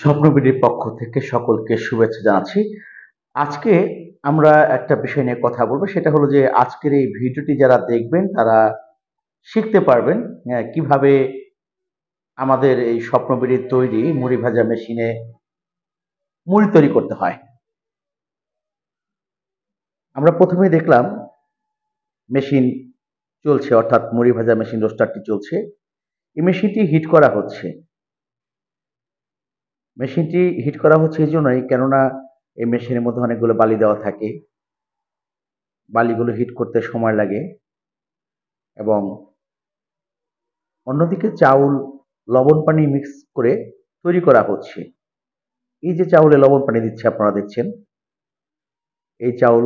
স্বপ্নবিডির পক্ষ থেকে সকলকে শুভেচ্ছা জানাচ্ছি আজকে আমরা একটা বিষয় নিয়ে কথা বলবো সেটা হলো যে আজকের এই ভিডিওটি যারা দেখবেন তারা শিখতে পারবেন হ্যাঁ, কিভাবে আমাদের এই স্বপ্নবিড়ির তৈরি মুড়ি ভাজা মেশিনে মুড়ি তৈরি করতে হয় আমরা প্রথমে দেখলাম মেশিন চলছে অর্থাৎ মুড়ি ভাজা মেশিন রোস্টারটি চলছে এই মেশিনটি হিট করা হচ্ছে মেশিনটি হিট করা হচ্ছে এই জন্যই কেননা এই মেশিনের মধ্যে অনেকগুলো বালি দেওয়া থাকে বালিগুলো হিট করতে সময় লাগে এবং অন্যদিকে চাউল লবণ পানি মিক্স করে তৈরি করা হচ্ছে এই যে চাউলে লবণ পানি দিচ্ছে আপনারা দেখছেন এই চাউল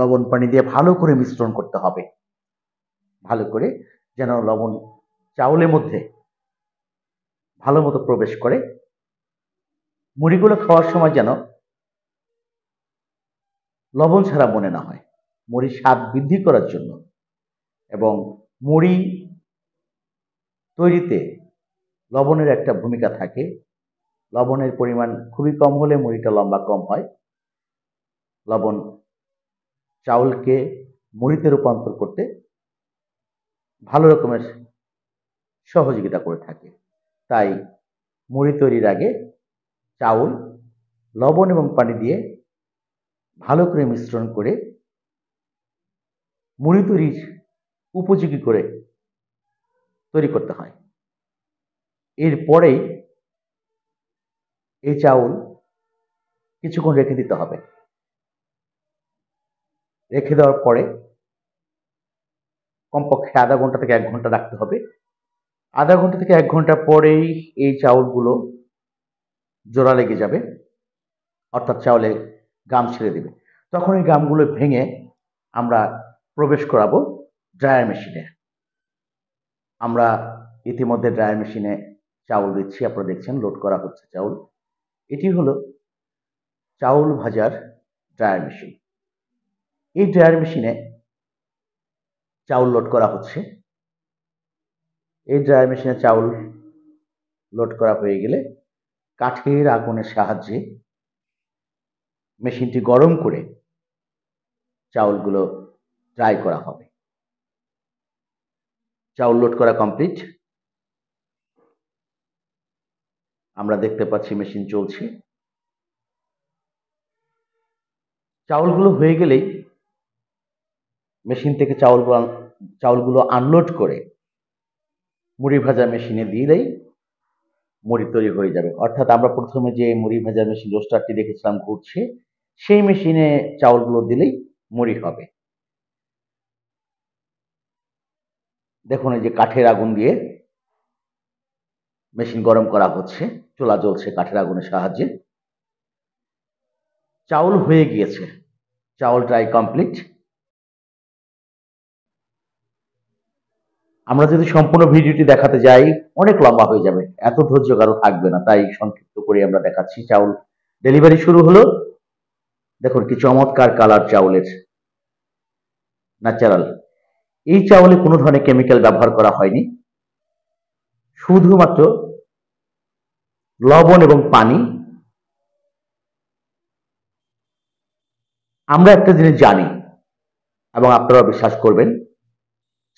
লবণ পানি দিয়ে ভালো করে মিশ্রণ করতে হবে ভালো করে যেন লবণ চাউলের মধ্যে ভালো মতো প্রবেশ করে মুড়িগুলো খাওয়ার সময় যেন লবণ ছাড়া মনে না হয় মুড়ির স্বাদ বৃদ্ধি করার জন্য এবং মুড়ি তৈরিতে লবণের একটা ভূমিকা থাকে লবণের পরিমাণ খুবই কম হলে মুড়িটা লম্বা কম হয় লবণ চাউলকে মুড়িতে রূপান্তর করতে ভালো রকমের সহযোগিতা করে থাকে তাই মুড়ি তৈরির আগে চাউল লবণ এবং পানি দিয়ে ভালো করে মিশ্রণ করে মুড়ি তৈরির উপযোগী করে তৈরি করতে হয় এরপরেই এই চাউল কিছুক্ষণ রেখে দিতে হবে রেখে দেওয়ার পরে কমপক্ষে আধা ঘন্টা থেকে এক ঘন্টা রাখতে হবে আধা ঘন্টা থেকে এক ঘন্টা পরেই এই চাউলগুলো জোড়া লেগে যাবে অর্থাৎ চাউলে গাম ছেড়ে দেবে তখন এই গামগুলো ভেঙে আমরা প্রবেশ করাবো ড্রায়ার মেশিনে আমরা ইতিমধ্যে ড্রায়ার মেশিনে চাউল দিচ্ছি আপনারা দেখছেন লোড করা হচ্ছে চাউল এটি হলো চাউল ভাজার ড্রায়ার মেশিন এই ড্রায়ার মেশিনে চাউল লোড করা হচ্ছে এই ড্রায়ার মেশিনে চাউল লোড করা হয়ে গেলে কাঠের আগুনের সাহায্যে মেশিনটি গরম করে চাউলগুলো ড্রাই করা হবে চাউল লোড করা কমপ্লিট আমরা দেখতে পাচ্ছি মেশিন চলছে চাউলগুলো হয়ে গেলেই মেশিন থেকে চাউল চাউলগুলো আনলোড করে মুড়ি ভাজা মেশিনে দিলেই মুড়ি তৈরি হয়ে যাবে অর্থাৎ আমরা প্রথমে যে মুড়ি ভেজার মেশিন রোস্টারটি দেখেছিলাম ঘুরছে সেই মেশিনে চাউলগুলো দিলেই মুড়ি হবে দেখুন এই যে কাঠের আগুন দিয়ে মেশিন গরম করা হচ্ছে চুলা জ্বলছে কাঠের আগুনের সাহায্যে চাউল হয়ে গিয়েছে চাউল ট্রাই কমপ্লিট আমরা যদি সম্পূর্ণ ভিডিওটি দেখাতে যাই অনেক লম্বা হয়ে যাবে এত ধৈর্য কারো থাকবে না তাই সংক্ষিপ্ত করে আমরা দেখাচ্ছি চাউল ডেলিভারি শুরু হলো দেখুন কি চমৎকার কালার চাউলের ন্যাচারাল এই চাউলে কোনো ধরনের কেমিক্যাল ব্যবহার করা হয়নি শুধুমাত্র লবণ এবং পানি আমরা একটা জিনিস জানি এবং আপনারা বিশ্বাস করবেন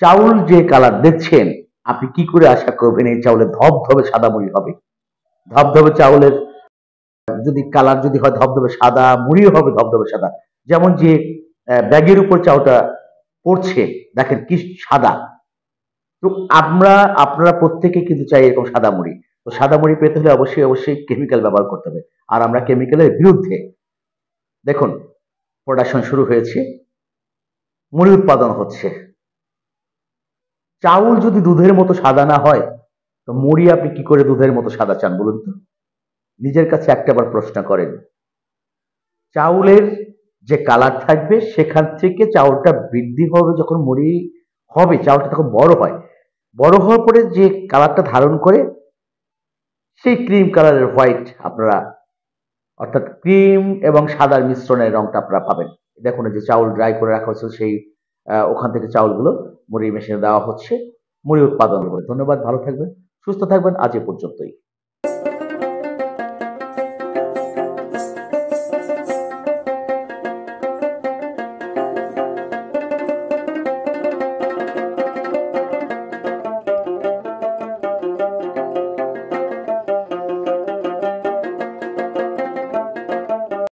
চাউল যে কালার দেখছেন আপনি কি করে আশা করবেন এই চাউলে ধবধবে সাদা মুড়ি হবে ধবধবে চাউলের যদি কালার যদি হয় ধবধবে সাদা মুড়িও হবে ধবধবে সাদা যেমন যে ব্যাগের উপর চাউটা পড়ছে দেখেন কি সাদা তো আমরা আপনারা প্রত্যেকে কিন্তু চাই এরকম সাদা মুড়ি তো সাদা মুড়ি পেতে হলে অবশ্যই অবশ্যই কেমিক্যাল ব্যবহার করতে হবে আর আমরা কেমিক্যালের বিরুদ্ধে দেখুন প্রোডাকশন শুরু হয়েছে মুড়ি উৎপাদন হচ্ছে চাউল যদি দুধের মতো সাদা না হয় তো মুড়ি আপনি কি করে দুধের মতো সাদা চান বলুন তো নিজের কাছে একটা বার প্রশ্ন করেন চাউলের যে কালার থাকবে সেখান থেকে চাউলটা বৃদ্ধি হবে যখন মুড়ি হবে চাউলটা তখন বড় হয় বড় হওয়ার পরে যে কালারটা ধারণ করে সেই ক্রিম কালারের হোয়াইট আপনারা অর্থাৎ ক্রিম এবং সাদার মিশ্রণের রংটা আপনারা পাবেন দেখুন যে চাউল ড্রাই করে রাখা হয়েছে সেই ওখান থেকে চাউলগুলো মুড়ি মেশিনে দেওয়া হচ্ছে মুড়ি উৎপাদন করে ধন্যবাদ ভালো থাকবেন সুস্থ থাকবেন আজ এ পর্যন্তই